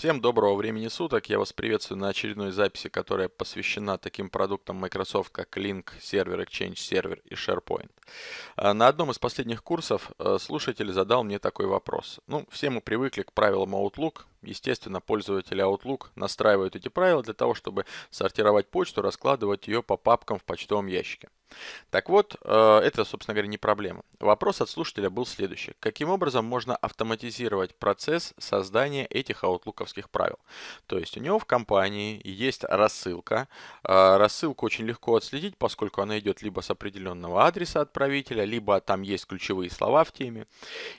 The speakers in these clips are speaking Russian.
Всем доброго времени суток. Я вас приветствую на очередной записи, которая посвящена таким продуктам Microsoft, как Link, Server Exchange Server и SharePoint. А, на одном из последних курсов э, слушатель задал мне такой вопрос. Ну, все мы привыкли к правилам Outlook, Естественно, пользователи Outlook настраивают эти правила для того, чтобы сортировать почту, раскладывать ее по папкам в почтовом ящике. Так вот, э, это, собственно говоря, не проблема. Вопрос от слушателя был следующий. Каким образом можно автоматизировать процесс создания этих аутлуковских правил? То есть у него в компании есть рассылка. Э, рассылку очень легко отследить, поскольку она идет либо с определенного адреса отправителя, либо там есть ключевые слова в теме.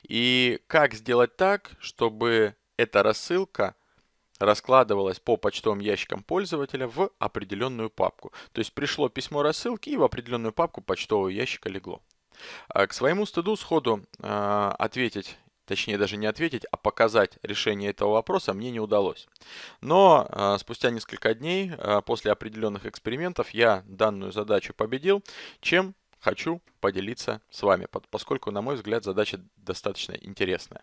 И как сделать так, чтобы эта рассылка раскладывалась по почтовым ящикам пользователя в определенную папку. То есть пришло письмо рассылки и в определенную папку почтового ящика легло. А, к своему стыду сходу а, ответить точнее даже не ответить, а показать решение этого вопроса мне не удалось. Но а, спустя несколько дней после определенных экспериментов я данную задачу победил, чем хочу поделиться с вами, поскольку, на мой взгляд, задача достаточно интересная.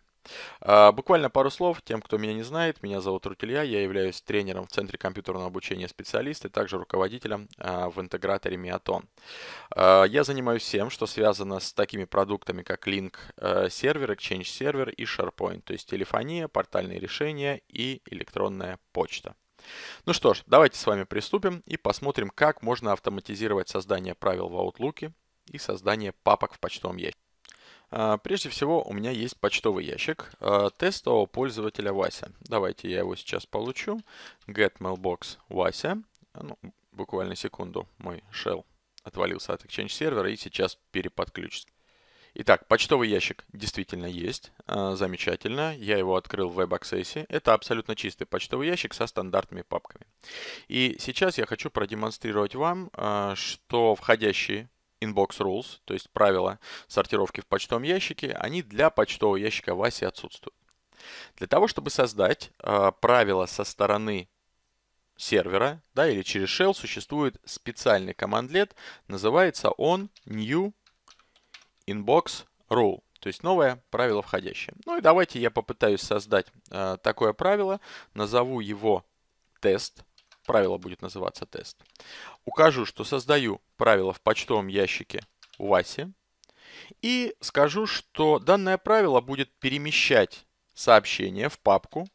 А, буквально пару слов тем, кто меня не знает. Меня зовут Рутилья, я являюсь тренером в Центре компьютерного обучения специалиста и также руководителем а, в интеграторе Miaton. А, я занимаюсь всем, что связано с такими продуктами, как Link сервер, Exchange сервер и SharePoint, то есть телефония, портальные решения и электронная почта. Ну что ж, давайте с вами приступим и посмотрим, как можно автоматизировать создание правил в Outlook и создание папок в почтовом ящике. А, прежде всего, у меня есть почтовый ящик а, тестового пользователя Вася. Давайте я его сейчас получу. Get mailbox Вася. А, ну, буквально секунду. Мой shell отвалился от Exchange сервера и сейчас переподключится. Итак, почтовый ящик действительно есть. Замечательно. Я его открыл в WebAccess. Это абсолютно чистый почтовый ящик со стандартными папками. И сейчас я хочу продемонстрировать вам, что входящие inbox rules, то есть правила сортировки в почтовом ящике, они для почтового ящика Васи отсутствуют. Для того, чтобы создать э, правила со стороны сервера, да, или через shell, существует специальный командлет, называется он new inbox rule, то есть новое правило входящее. Ну и давайте я попытаюсь создать э, такое правило, назову его тест, правило будет называться тест, укажу, что создаю правило в почтовом ящике Васи и скажу, что данное правило будет перемещать сообщение в папку.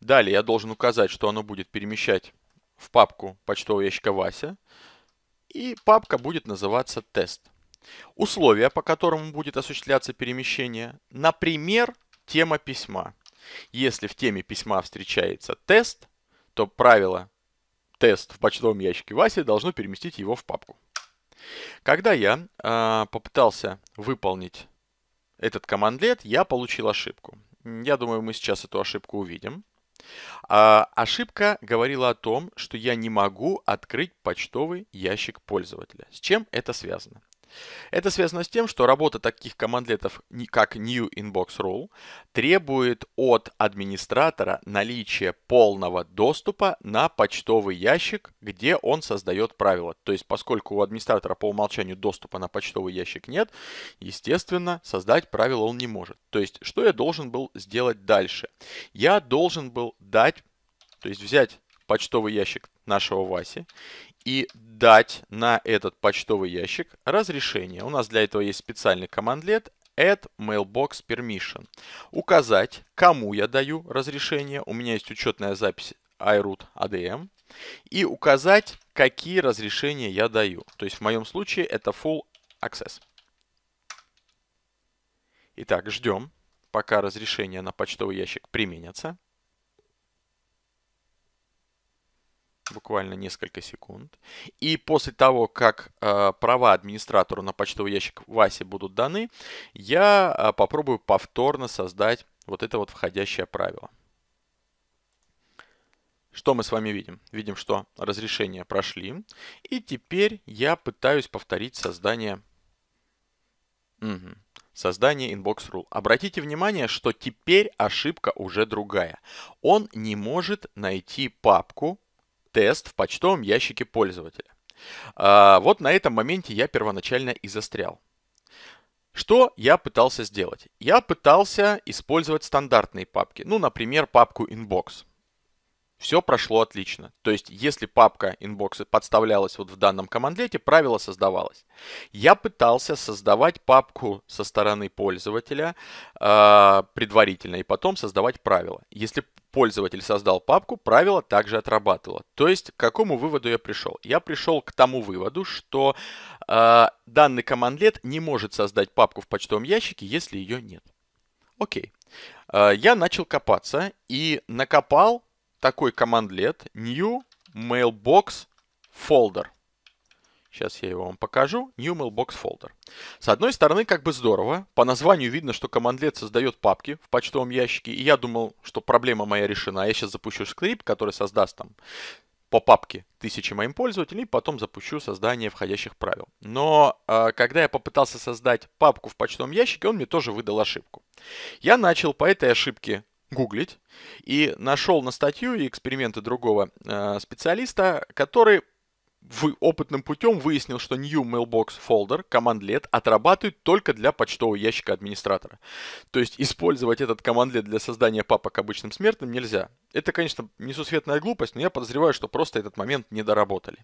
Далее я должен указать, что оно будет перемещать в папку почтового ящика Вася. И папка будет называться тест. Условия, по которым будет осуществляться перемещение. Например, тема письма. Если в теме письма встречается тест – то правило «тест в почтовом ящике Васи» должно переместить его в папку. Когда я э, попытался выполнить этот командлет, я получил ошибку. Я думаю, мы сейчас эту ошибку увидим. А, ошибка говорила о том, что я не могу открыть почтовый ящик пользователя. С чем это связано? Это связано с тем, что работа таких командлетов, как New Inbox Rule, требует от администратора наличия полного доступа на почтовый ящик, где он создает правила. То есть, поскольку у администратора по умолчанию доступа на почтовый ящик нет, естественно, создать правила он не может. То есть, что я должен был сделать дальше? Я должен был дать, то есть взять почтовый ящик нашего Васи и дать на этот почтовый ящик разрешение. У нас для этого есть специальный командлет add mailbox permission. Указать, кому я даю разрешение. У меня есть учетная запись iRoot ADM. И указать, какие разрешения я даю. То есть в моем случае это full access. Итак, ждем, пока разрешения на почтовый ящик применятся. буквально несколько секунд. И после того, как э, права администратору на почтовый ящик Васи будут даны, я э, попробую повторно создать вот это вот входящее правило. Что мы с вами видим? Видим, что разрешения прошли. И теперь я пытаюсь повторить создание... Угу создание Inbox Rule. Обратите внимание, что теперь ошибка уже другая. Он не может найти папку тест в почтовом ящике пользователя. А, вот на этом моменте я первоначально и застрял. Что я пытался сделать? Я пытался использовать стандартные папки, ну, например, папку inbox все прошло отлично. То есть, если папка инбокса подставлялась вот в данном командлете, правило создавалось. Я пытался создавать папку со стороны пользователя э, предварительно и потом создавать правила. Если пользователь создал папку, правило также отрабатывало. То есть, к какому выводу я пришел? Я пришел к тому выводу, что э, данный командлет не может создать папку в почтовом ящике, если ее нет. Окей. Э, я начал копаться и накопал такой командлет new mailbox folder. Сейчас я его вам покажу. New Mailbox Folder. С одной стороны, как бы здорово. По названию видно, что командлет создает папки в почтовом ящике. И я думал, что проблема моя решена. Я сейчас запущу скрипт, который создаст там по папке тысячи моим пользователей потом запущу создание входящих правил. Но э, когда я попытался создать папку в почтовом ящике, он мне тоже выдал ошибку. Я начал по этой ошибке гуглить и нашел на статью и эксперименты другого э, специалиста, который вы, опытным путем выяснил, что New Mailbox Folder, командлет, отрабатывает только для почтового ящика администратора. То есть использовать этот командлет для создания папок обычным смертным нельзя. Это, конечно, несусветная глупость, но я подозреваю, что просто этот момент не доработали.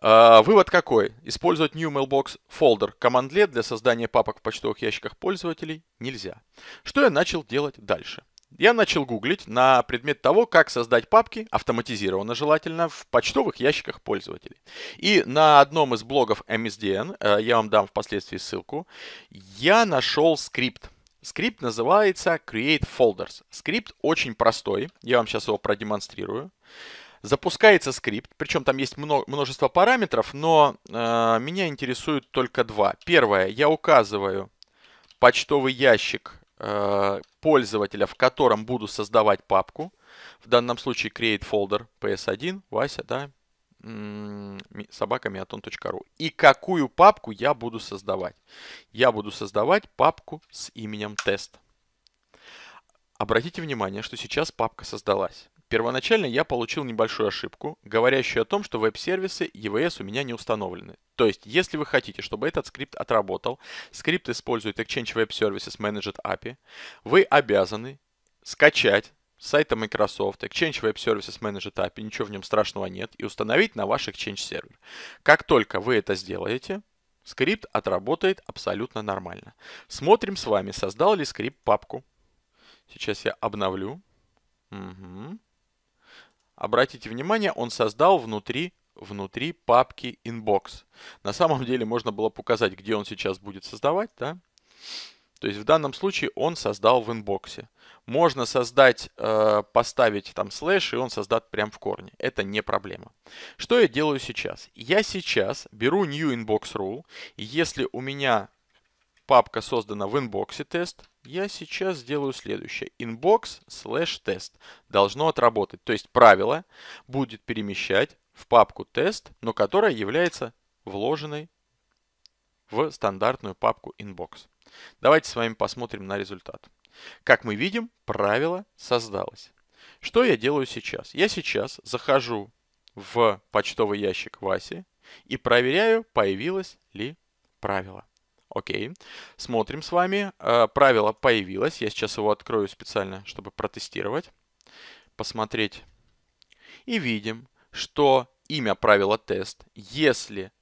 А, вывод какой? Использовать New Mailbox Folder командлет для создания папок в почтовых ящиках пользователей нельзя. Что я начал делать дальше? я начал гуглить на предмет того, как создать папки, автоматизированно желательно, в почтовых ящиках пользователей. И на одном из блогов MSDN, э, я вам дам впоследствии ссылку, я нашел скрипт. Скрипт называется Create Folders. Скрипт очень простой, я вам сейчас его продемонстрирую. Запускается скрипт, причем там есть множество параметров, но э, меня интересуют только два. Первое, я указываю почтовый ящик Э, пользователя, в котором буду создавать папку. В данном случае create folder ps1, Вася, да, собакамиатон.ру. И какую папку я буду создавать? Я буду создавать папку с именем тест. Обратите внимание, что сейчас папка создалась. Первоначально я получил небольшую ошибку, говорящую о том, что веб-сервисы EVS у меня не установлены. То есть, если вы хотите, чтобы этот скрипт отработал, скрипт использует Exchange Web Services Managed API, вы обязаны скачать с сайта Microsoft, Exchange Web Services Managed API, ничего в нем страшного нет, и установить на ваш Exchange сервер. Как только вы это сделаете, скрипт отработает абсолютно нормально. Смотрим с вами, создал ли скрипт папку. Сейчас я обновлю. Угу. Обратите внимание, он создал внутри внутри папки inbox. На самом деле можно было показать, где он сейчас будет создавать, да? То есть в данном случае он создал в инбоксе. Можно создать, э, поставить там слэш, и он создаст прям в корне. Это не проблема. Что я делаю сейчас? Я сейчас беру new inbox rule, и если у меня папка создана в инбоксе тест, я сейчас сделаю следующее. Inbox slash тест должно отработать. То есть правило будет перемещать в папку тест, но которая является вложенной в стандартную папку inbox. Давайте с вами посмотрим на результат. Как мы видим, правило создалось. Что я делаю сейчас? Я сейчас захожу в почтовый ящик Васи и проверяю, появилось ли правило. Окей. Смотрим с вами. Э, правило появилось. Я сейчас его открою специально, чтобы протестировать. Посмотреть. И видим, что имя правила тест, если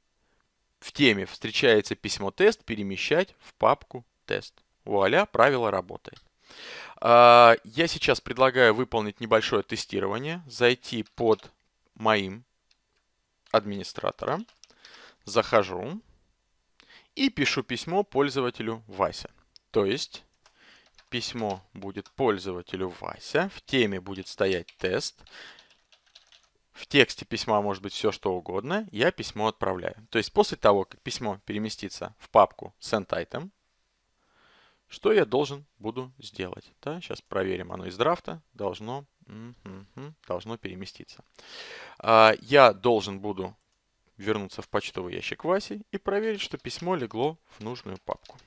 в теме встречается письмо тест, перемещать в папку тест. Вуаля, правило работает. Э, я сейчас предлагаю выполнить небольшое тестирование, зайти под моим администратором, захожу, и пишу письмо пользователю Вася. То есть письмо будет пользователю Вася, в теме будет стоять тест, в тексте письма может быть все что угодно, я письмо отправляю. То есть после того, как письмо переместится в папку send item, что я должен буду сделать? Да, сейчас проверим, оно из драфта должно, должно переместиться. А, я должен буду вернуться в почтовый ящик Васи и проверить, что письмо легло в нужную папку.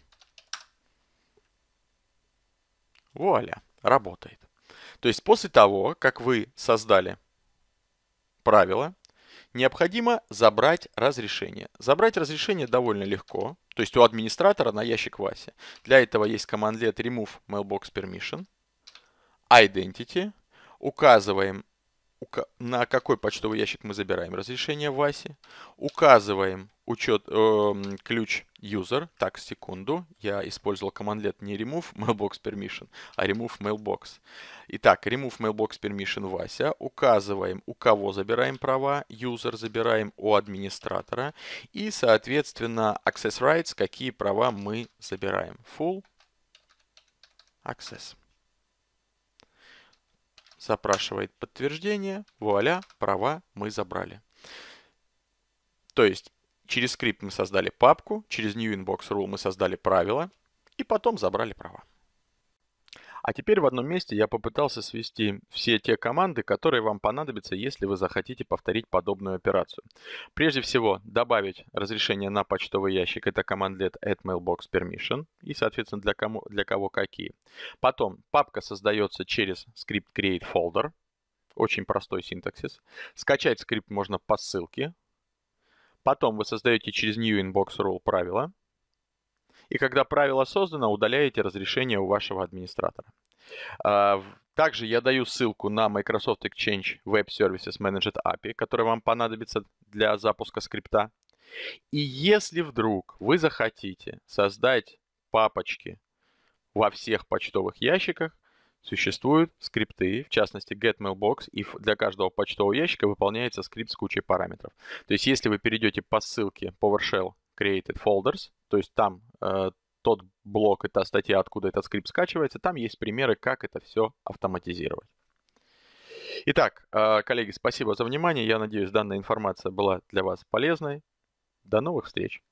Вуаля, работает. То есть после того, как вы создали правило, необходимо забрать разрешение. Забрать разрешение довольно легко, то есть у администратора на ящик Васи. Для этого есть командлет remove mailbox permission, identity, указываем на какой почтовый ящик мы забираем разрешение Васи, указываем учет, э, ключ user. Так, секунду, я использовал командлет не remove mailbox permission, а remove mailbox. Итак, remove mailbox permission Вася, указываем, у кого забираем права, user забираем у администратора и, соответственно, access rights, какие права мы забираем. Full access запрашивает подтверждение, вуаля, права мы забрали. То есть через скрипт мы создали папку, через new inbox rule мы создали правила и потом забрали права. А теперь в одном месте я попытался свести все те команды, которые вам понадобятся, если вы захотите повторить подобную операцию. Прежде всего, добавить разрешение на почтовый ящик. Это командлет at mailbox permission. И, соответственно, для, кому, для кого какие. Потом папка создается через скрипт create folder. Очень простой синтаксис. Скачать скрипт можно по ссылке. Потом вы создаете через new inbox rule правила – и когда правило создано, удаляете разрешение у вашего администратора. А, также я даю ссылку на Microsoft Exchange Web Services Managed API, который вам понадобится для запуска скрипта. И если вдруг вы захотите создать папочки во всех почтовых ящиках, существуют скрипты, в частности getMailbox, и для каждого почтового ящика выполняется скрипт с кучей параметров. То есть если вы перейдете по ссылке PowerShell created folders, то есть там э, тот блок и статья, откуда этот скрипт скачивается, там есть примеры, как это все автоматизировать. Итак, э, коллеги, спасибо за внимание. Я надеюсь, данная информация была для вас полезной. До новых встреч!